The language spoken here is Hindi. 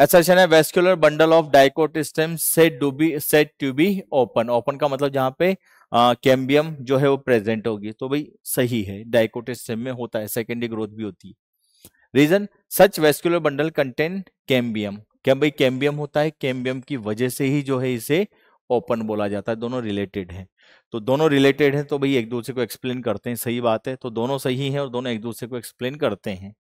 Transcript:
एसर्शन अच्छा है vascular bundle of dicot stem set to be set to be open open का मतलब जहां पे कैम्बियम जो है वो प्रेजेंट होगी तो भाई सही है डाइकोट स्टेम में होता है सेकेंडरी ग्रोथ भी होती है reason such vascular bundle contain cambium क्या भाई कैम्बियम होता है कैम्बियम की वजह से ही जो है इसे ओपन बोला जाता है दोनों रिलेटेड हैं तो दोनों रिलेटेड हैं तो भाई एक दूसरे को एक्सप्लेन करते हैं सही बात है तो दोनों सही हैं और दोनों एक दूसरे को एक्सप्लेन करते हैं